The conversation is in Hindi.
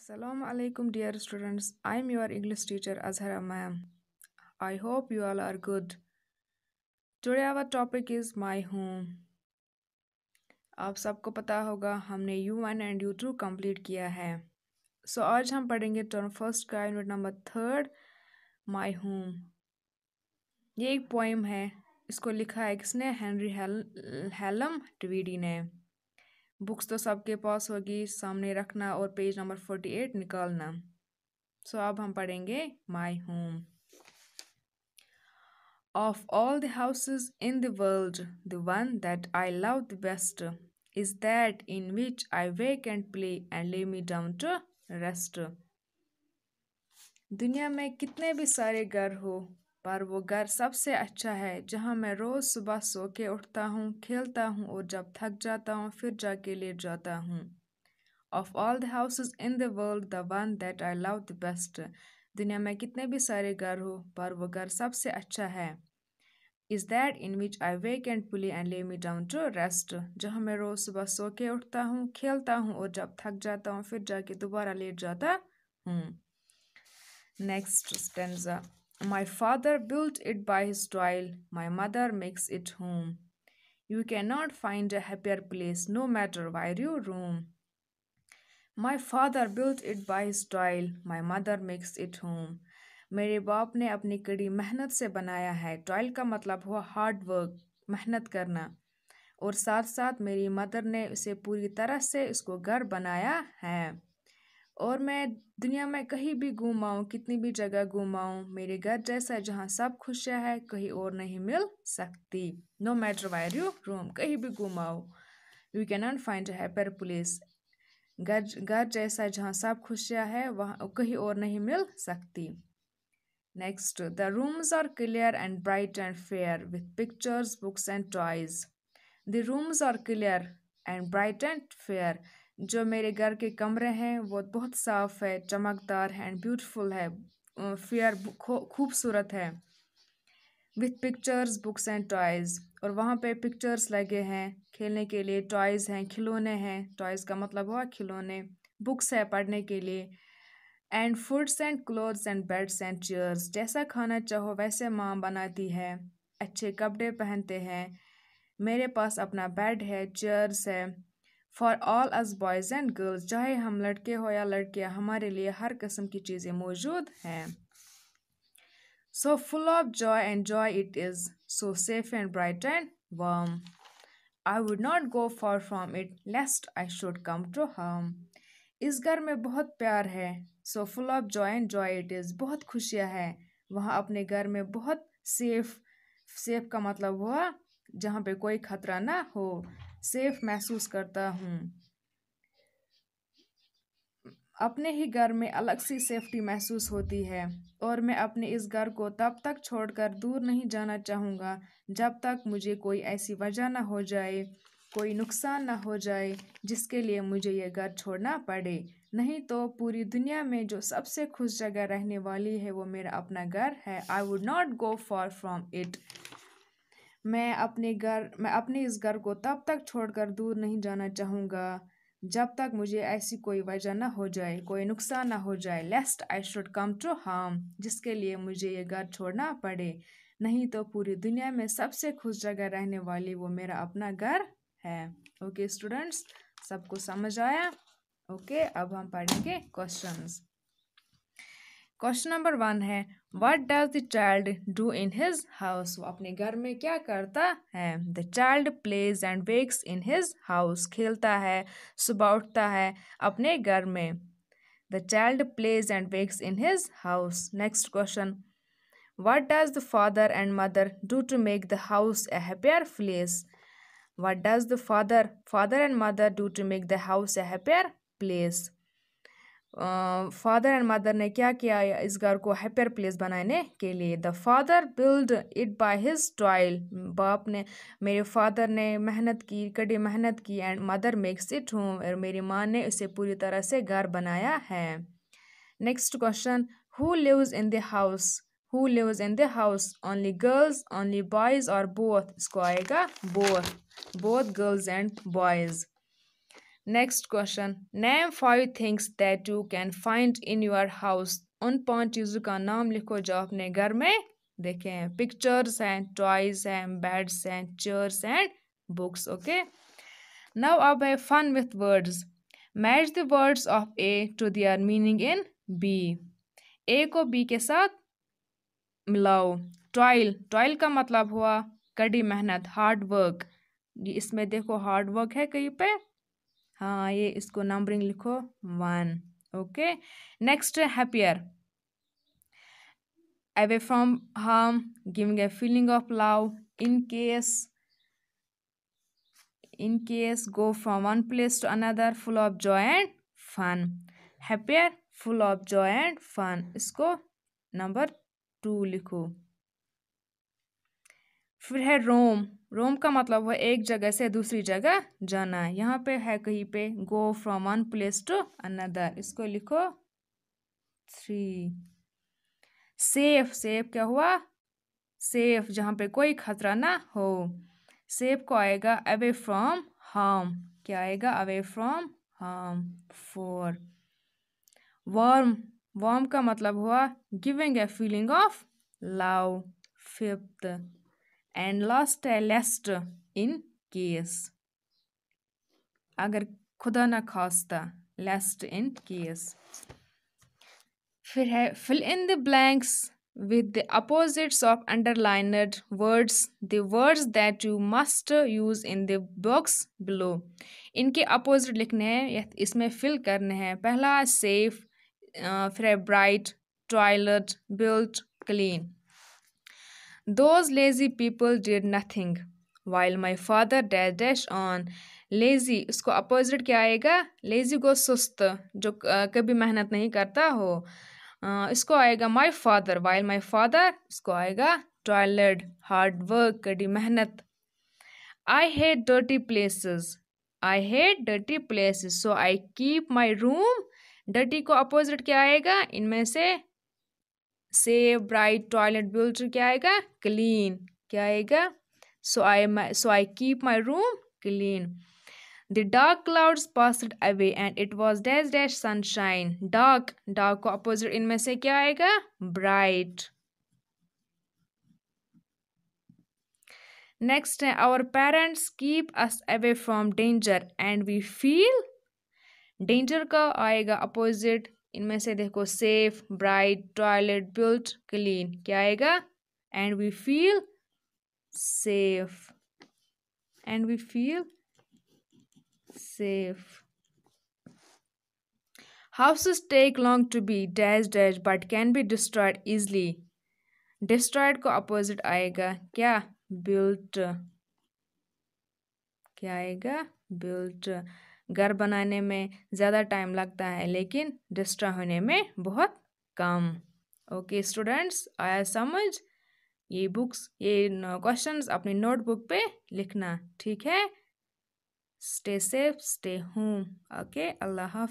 Assalamu alaikum dear students I am your English teacher Azhara ma'am I hope you all are good Today our topic is my home आप सबको पता होगा हमने U1 एंड U2 कंप्लीट किया है सो so, आज हम पढ़ेंगे टर्म फर्स्ट का unit number third my home ये एक पोइम है इसको लिखा है किसने हेनरी हेल, हेलम ट्वीडी ने बुक्स तो सबके पास होगी सामने रखना और पेज नंबर फोर्टी एट निकालना सो अब हम पढ़ेंगे my home of all the houses in the world the one that I love the best is that in which I wake and play and lay me down to rest दुनिया में कितने भी सारे घर हो पर वो घर सबसे अच्छा है जहाँ मैं रोज़ सुबह सो के उठता हूँ खेलता हूँ और जब थक जाता हूँ फिर जाके लेट जाता हूँ of all the houses in the world the one that I love the best दुनिया में कितने भी सारे घर हो पर वो घर सबसे अच्छा है is that in which I wake and play and lay me down to rest जहाँ मैं रोज़ सुबह सो के उठता हूँ खेलता हूँ और जब थक जाता हूँ फिर जाके दोबारा लेट जाता हूँ next stanza My father built it by his toil, my mother makes it home. You cannot find a happier place, no matter where you roam. My father built it by his toil, my mother makes it home. मेरे बाप ने अपनी कड़ी मेहनत से बनाया है टॉयल का मतलब हुआ हार्ड वर्क मेहनत करना और साथ साथ मेरी मदर ने उसे पूरी तरह से इसको घर बनाया है और मैं दुनिया में कहीं भी घूमाऊँ कितनी भी जगह घूमाऊँ मेरे घर जैसा जहाँ सब खुशियाँ है कहीं और नहीं मिल सकती no matter where you roam कहीं भी घूमाओ you can not find happier place घर घर जैसा जहाँ सब खुशियाँ है वहाँ कहीं और नहीं मिल सकती next the rooms are clear and bright and fair with pictures books and toys the rooms are clear and bright and fair जो मेरे घर के कमरे हैं वो बहुत साफ है चमकदार है एंड ब्यूटीफुल है फेयर खूबसूरत है with pictures books and toys और वहाँ पे पिक्चर्स लगे हैं खेलने के लिए टॉयज़ हैं खिलौने हैं टॉयज़ का मतलब हुआ खिलौने बुक्स है पढ़ने के लिए and foods and clothes and beds and chairs जैसा खाना चाहो वैसे माँ बनाती है अच्छे कपड़े पहनते हैं मेरे पास अपना बेड है चेयर्स है for all us boys and girls चाहे हम लड़के हो या लड़कियाँ हमारे लिए हर किस्म की चीज़ें मौजूद हैं so full of joy and joy it is so safe and bright and warm I would not go for from it lest I should come to harm इस घर में बहुत प्यार है so full of joy and joy it is बहुत खुशियाँ हैं वहाँ अपने घर में बहुत सेफ सेफ का मतलब हुआ जहाँ पे कोई खतरा ना हो सेफ महसूस करता हूँ अपने ही घर में अलग सी सेफ्टी महसूस होती है और मैं अपने इस घर को तब तक छोड़कर दूर नहीं जाना चाहूँगा जब तक मुझे कोई ऐसी वजह ना हो जाए कोई नुकसान ना हो जाए जिसके लिए मुझे ये घर छोड़ना पड़े नहीं तो पूरी दुनिया में जो सबसे खुश जगह रहने वाली है वो मेरा अपना घर है I would not go for from it मैं अपने घर मैं अपने इस घर को तब तक छोड़कर दूर नहीं जाना चाहूँगा जब तक मुझे ऐसी कोई वजह ना हो जाए कोई नुकसान ना हो जाए lest I should come to harm जिसके लिए मुझे ये घर छोड़ना पड़े नहीं तो पूरी दुनिया में सबसे खुश जगह रहने वाली वो मेरा अपना घर है ओके स्टूडेंट्स सबको समझ आया ओके अब हम पढ़ेंगे क्वेश्चंस क्वेश्चन नंबर वन है what does the child do in his house वो अपने घर में क्या करता है the child plays and wakes in his house खेलता है सुबह उठता है अपने घर में the child plays and wakes in his house next question what does the father and mother do to make the house a happier place what does the father father and mother do to make the house a happier place father and mother ने क्या किया इस घर को हैप्पियर प्लेस बनाने के लिए the father build it by his toil बाप ने मेरे फादर ने मेहनत की कड़ी मेहनत की and mother makes it home और मेरी माँ ने इसे पूरी तरह से घर बनाया है next question who lives in the house who lives in the house only girls only boys और बोथ इसको आएगा both both girls and boys next question name five things that you can find in your house उन पांच चीज़ों का नाम लिखो जो अपने घर में देखे हैं पिक्चर्स हैं टॉयज हैं बेड्स हैं chairs and books okay now अब है fun with words match the words of A to their meaning in B A को बी के साथ मिलाओ टॉयल टॉयल का मतलब हुआ कड़ी मेहनत हार्ड वर्क इसमें देखो हार्ड वर्क है कहीं पे हाँ ये इसको नंबरिंग लिखो one okay next happier away from harm giving a feeling of love in case in case go from one place to another full of joy and fun happier full of joy and fun इसको नंबर टू लिखो फिर है रोम रोम का मतलब हुआ एक जगह से दूसरी जगह जाना यहाँ पे है कहीं पे go from one place to another इसको लिखो थ्री सेफ सेफ क्या हुआ सेफ जहाँ पे कोई खतरा ना हो सेफ को आएगा अवे फ्रॉम हार्म क्या आएगा away from harm four warm warm का मतलब हुआ giving a feeling of love fifth and last है लेस्ट इन केस अगर खुदा न खास्ता लेस्ट इन केस फिर है fill in the blanks with the opposites of underlined words the words that you must use in the box below इनके opposite लिखने हैं इसमें fill करने हैं पहला safe फिर है bright toilet built clean Those lazy people did nothing. While my father dash dash on. Lazy उसको अपोजिट क्या आएगा lazy को सुस्त जो कभी मेहनत नहीं करता हो इसको आएगा my father while my father इसको आएगा toilet hard work कड़ी मेहनत I hate dirty places I hate dirty places so I keep my room dirty को अपोजिट क्या आएगा इनमें से सेव ब्राइट टॉयलेट ब्यूल्टर क्या आएगा क्लीन क्या आएगा so I so I keep my room clean the dark clouds passed away and it was dash dash sunshine dark dark को अपोजिट इनमें से क्या आएगा ब्राइट नेक्स्ट है our parents keep us away from danger and we feel danger का आएगा अपोजिट इनमें से देखो safe bright toilet built clean क्या आएगा and we feel safe and we feel safe houses take long to be dash dash but can be destroyed easily destroyed को अपोजिट आएगा क्या बिल्ट क्या आएगा बिल्ट घर बनाने में ज़्यादा टाइम लगता है लेकिन डिस्ट्रा होने में बहुत कम ओके स्टूडेंट्स आया समझ ये बुक्स ये क्वेश्चंस अपनी नोटबुक पे लिखना ठीक है stay safe stay home okay अल्लाह हाफ